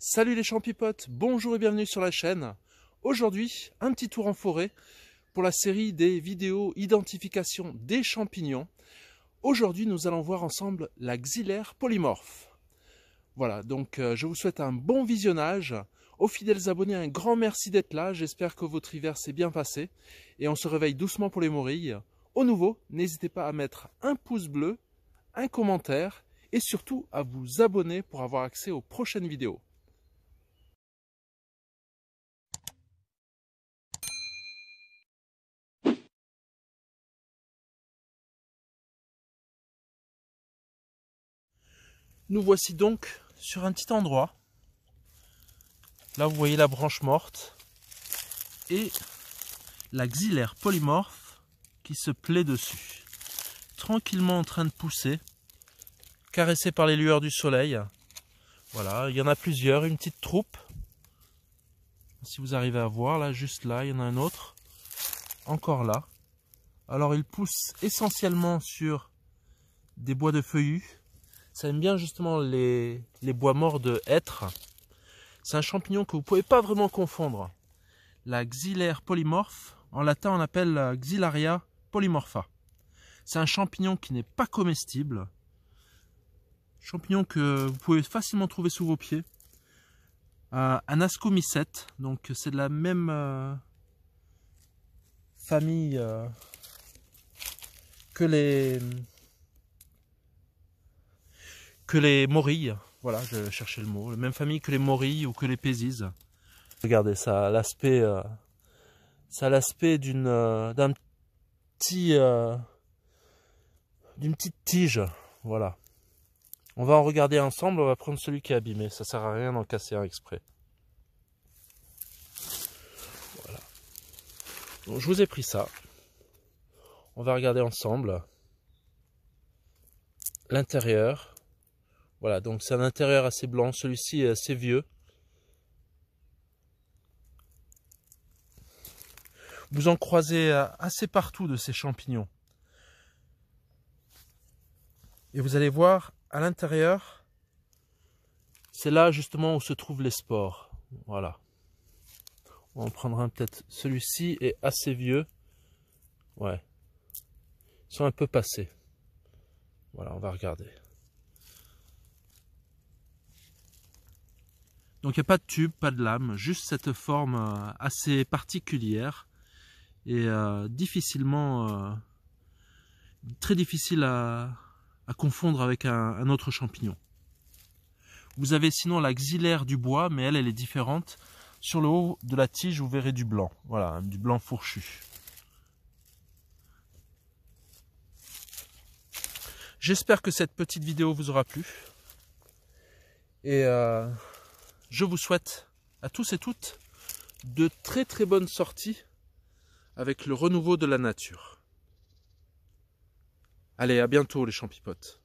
Salut les champipotes, bonjour et bienvenue sur la chaîne. Aujourd'hui, un petit tour en forêt pour la série des vidéos identification des champignons. Aujourd'hui, nous allons voir ensemble la xylaire polymorphe. Voilà, donc euh, je vous souhaite un bon visionnage. Aux fidèles abonnés, un grand merci d'être là. J'espère que votre hiver s'est bien passé. Et on se réveille doucement pour les morilles. Au nouveau, n'hésitez pas à mettre un pouce bleu, un commentaire et surtout à vous abonner pour avoir accès aux prochaines vidéos. Nous voici donc sur un petit endroit. Là, vous voyez la branche morte et la xylère polymorphe qui se plaît dessus. Tranquillement en train de pousser, caressée par les lueurs du soleil. Voilà, il y en a plusieurs, une petite troupe. Si vous arrivez à voir, là, juste là, il y en a un autre. Encore là. Alors, il pousse essentiellement sur des bois de feuillus, ça aime bien justement les, bois morts de hêtre. C'est un champignon que vous ne pouvez pas vraiment confondre. La xylaire polymorphe, en latin on appelle la xylaria polymorpha. C'est un champignon qui n'est pas comestible. Champignon que vous pouvez facilement trouver sous vos pieds. Euh, un ascomycète, donc c'est de la même euh, famille euh, que les les morilles. Voilà, je cherchais le mot. La même famille que les morilles ou que les pésises Regardez, ça a l'aspect, ça euh, ça l'aspect d'une, euh, d'un petit, euh, d'une petite tige. Voilà. On va en regarder ensemble. On va prendre celui qui est abîmé. Ça sert à rien d'en casser un exprès. Voilà. Donc, je vous ai pris ça. On va regarder ensemble l'intérieur. Voilà, donc c'est un intérieur assez blanc. Celui-ci est assez vieux. Vous en croisez euh, assez partout de ces champignons. Et vous allez voir, à l'intérieur, c'est là justement où se trouvent les spores. Voilà. On prendra peut-être celui-ci est assez vieux. Ouais. Ils sont un peu passés. Voilà, on va regarder. Donc il n'y a pas de tube, pas de lame, juste cette forme euh, assez particulière et euh, difficilement, euh, très difficile à, à confondre avec un, autre champignon. Vous avez sinon la xylaire du bois, mais elle, elle est différente. Sur le haut de la tige, vous verrez du blanc, voilà, du blanc fourchu. J'espère que cette petite vidéo vous aura plu. Et euh je vous souhaite à tous et toutes de très très bonnes sorties avec le renouveau de la nature. Allez, à bientôt les champipotes.